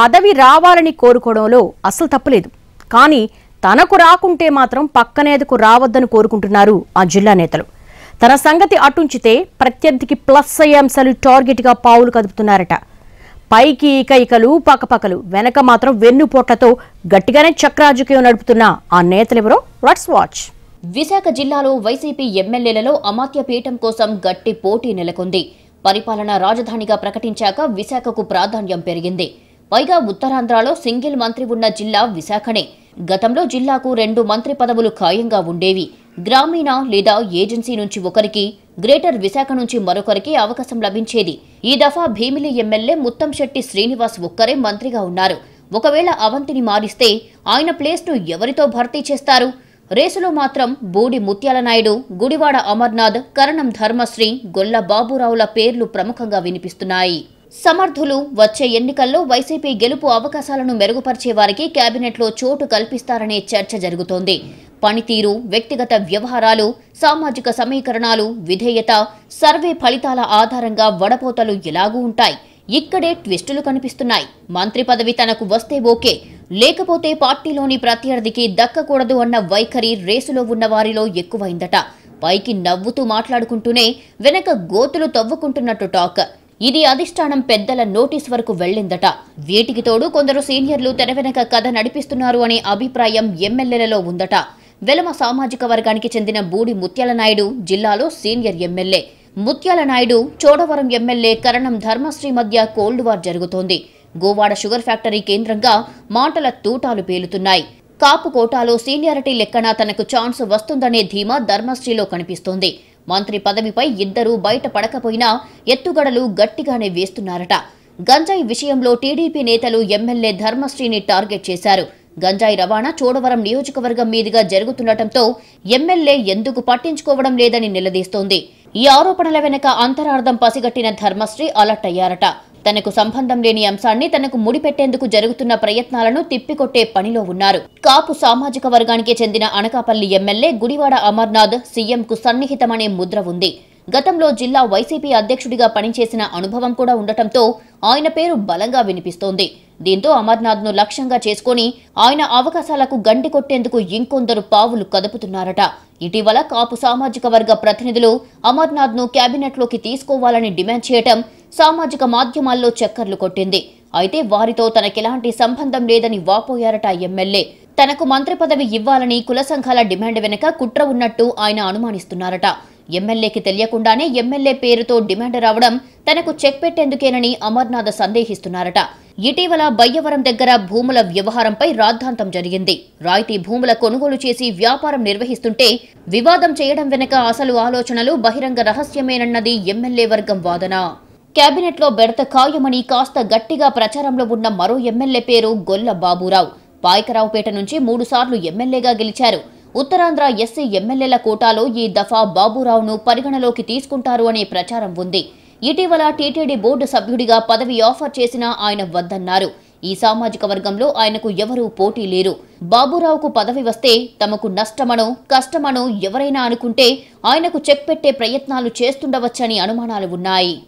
పదవి రావాలని కోరుకోవడంలో అసలు తప్పలేదు కానీ తనకు రాకుంటే మాత్రం పక్కనేదకు రావద్దని కోరుకుంటున్నారు ఆ జిల్లా నేతలు తన సంగతి అటుంచితే ప్రత్యర్థికి ప్లస్ అయ్యే అంశాలు టార్గెట్గా పావులు కదుపుతున్నారట పైకి ఇకైకలు పక్కపక్కలు వెనక మాత్రం వెన్నుపోట్లతో గట్టిగానే చక్రాజకీయం నడుపుతున్న ఆ నేతలెవరో లెట్స్ వాచ్ విశాఖ జిల్లాలో వైసీపీ ఎమ్మెల్యేలలో అమాత్య పీఠం కోసం గట్టి పోటీ నెలకొంది పరిపాలన రాజధానిగా ప్రకటించాక విశాఖకు ప్రాధాన్యం పెరిగింది పైగా ఉత్తరాంధ్రలో సింగిల్ మంత్రి ఉన్న జిల్లా విశాఖనే గతంలో జిల్లాకు రెండు మంత్రి పదవులు ఖాయంగా ఉండేవి గ్రామీణ లేదా ఏజెన్సీ నుంచి ఒకరికి గ్రేటర్ విశాఖ నుంచి మరొకరికి అవకాశం లభించేది ఈ దఫా భీమిలి ఎమ్మెల్యే ముత్తంశెట్టి శ్రీనివాస్ ఒక్కరే మంత్రిగా ఉన్నారు ఒకవేళ అవంతిని మారిస్తే ఆయన ప్లేస్ను ఎవరితో భర్తీ చేస్తారు రేసులో మాత్రం బూడి ముత్యాలనాయుడు గుడివాడ అమర్నాథ్ కరణం ధర్మశ్రీ గొల్ల బాబురావుల పేర్లు ప్రముఖంగా వినిపిస్తున్నాయి సమర్థులు వచ్చే ఎన్నికల్లో వైసీపీ గెలుపు అవకాశాలను మెరుగుపరిచే వారికి కేబినెట్లో చోటు కల్పిస్తారనే చర్చ జరుగుతోంది పనితీరు వ్యక్తిగత వ్యవహారాలు సామాజిక సమీకరణాలు విధేయత సర్వే ఫలితాల ఆధారంగా వడపోతలు ఎలాగూ ఉంటాయి ఇక్కడే ట్విస్టులు కనిపిస్తున్నాయి మంత్రి పదవి తనకు వస్తే ఓకే లేకపోతే పార్టీలోని ప్రత్యర్థికి దక్కకూడదు అన్న వైఖరి రేసులో ఉన్న వారిలో ఎక్కువైందట పైకి నవ్వుతూ మాట్లాడుకుంటూనే వెనక గోతులు తవ్వుకుంటున్నట్టు టాక్ ఇది అధిష్టానం పెద్దల నోటీస్ వరకు వెళ్లిందట వీటికి తోడు కొందరు సీనియర్లు వెనక కథ నడిపిస్తున్నారు అనే అభిప్రాయం ఎమ్మెల్యేలలో ఉందట వెలమ సామాజిక వర్గానికి చెందిన బూడి ముత్యాల నాయుడు జిల్లాలో senior MLA Mutyala Naidu Chodavaram MLA Karanam Dharmasri మధ్య కోల్డ్ వార్ జరుగుతోంది గోవాడ షుగర్ ఫ్యాక్టరీ కేంద్రంగా మాటల తూటాలు పేలుతున్నాయి కాపు కోటాలో సీనియారిటీ లెక్కన తనకు ఛాన్స్ వస్తుందనే ధీమా ధర్మశ్రీలో కనిపిస్తోంది మంత్రి పదవిపై ఇద్దరూ బయటపడకపోయినా ఎత్తుగడలు గట్టిగానే వేస్తున్నారట గంజాయి విషయంలో టీడీపీ నేతలు ఎమ్మెల్యే ధర్మశ్రీని టార్గెట్ చేశారు గంజాయి రవాణా చోడవరం నియోజకవర్గం మీదుగా జరుగుతుండటంతో ఎమ్మెల్యే ఎందుకు పట్టించుకోవడం లేదని నిలదీస్తోంది ఈ ఆరోపణల వెనుక అంతరార్థం పసిగట్టిన ధర్మశ్రీ అలర్ట్ అయ్యారట తనకు సంబంధం లేని అంశాన్ని తనకు ముడిపెట్టేందుకు జరుగుతున్న ప్రయత్నాలను తిప్పికొట్టే పనిలో ఉన్నారు కాపు సామాజిక వర్గానికి చెందిన అనకాపల్లి ఎమ్మెల్యే గుడివాడ అమర్నాథ్ సీఎంకు సన్నిహితమనే ముద్ర ఉంది గతంలో జిల్లా వైసీపీ అధ్యక్షుడిగా పనిచేసిన అనుభవం కూడా ఉండటంతో ఆయన పేరు బలంగా వినిపిస్తోంది దీంతో అమర్నాథ్ను లక్ష్యంగా చేసుకుని ఆయన అవకాశాలకు గండి కొట్టేందుకు ఇంకొందరు పావులు కదుపుతున్నారట ఇటీవల కాపు సామాజిక వర్గ ప్రతినిధులు అమర్నాథ్ క్యాబినెట్ లోకి తీసుకోవాలని డిమాండ్ చేయటం సామాజిక మాధ్యమాల్లో చక్కర్లు కొట్టింది అయితే వారితో తనకెలాంటి సంబంధం లేదని వాపోయారట ఎమ్మెల్యే తనకు మంత్రి పదవి ఇవ్వాలని కుల సంఘాల డిమాండ్ వెనుక కుట్ర ఉన్నట్టు ఆయన అనుమానిస్తున్నారట ఎమ్మెల్యేకి తెలియకుండానే ఎమ్మెల్యే పేరుతో డిమాండ్ రావడం తనకు చెక్ పెట్టేందుకేనని అమర్నాథ్ సందేహిస్తున్నారట ఇటీవల బయ్యవరం దగ్గర భూముల వ్యవహారంపై రాద్ధాంతం జరిగింది రాయితీ భూముల కొనుగోలు చేసి వ్యాపారం నిర్వహిస్తుంటే వివాదం చేయడం వెనుక అసలు ఆలోచనలు బహిరంగ రహస్యమేనన్నది ఎమ్మెల్యే వర్గం వాదన కేబినెట్లో బెడత ఖాయమని కాస్త గట్టిగా ప్రచారంలో ఉన్న మరో ఎమ్మెల్యే పేరు గొల్ల బాబురావు పాయకరావుపేట నుంచి మూడుసార్లు ఎమ్మెల్యేగా గెలిచారు ఉత్తరాంధ్ర ఎస్సీ ఎమ్మెల్యేల కోటాలో ఈ దఫా బాబురావును పరిగణలోకి తీసుకుంటారు అనే ప్రచారం ఉంది ఇటీవల టీటీడీ బోర్డు సభ్యుడిగా పదవి ఆఫర్ చేసినా ఆయన వద్దన్నారు ఈ సామాజిక వర్గంలో ఆయనకు ఎవరూ పోటీ లేరు బాబురావుకు పదవి వస్తే తమకు నష్టమనో కష్టమనో ఎవరైనా అనుకుంటే ఆయనకు చెక్ పెట్టే ప్రయత్నాలు చేస్తుండవచ్చని అనుమానాలు ఉన్నాయి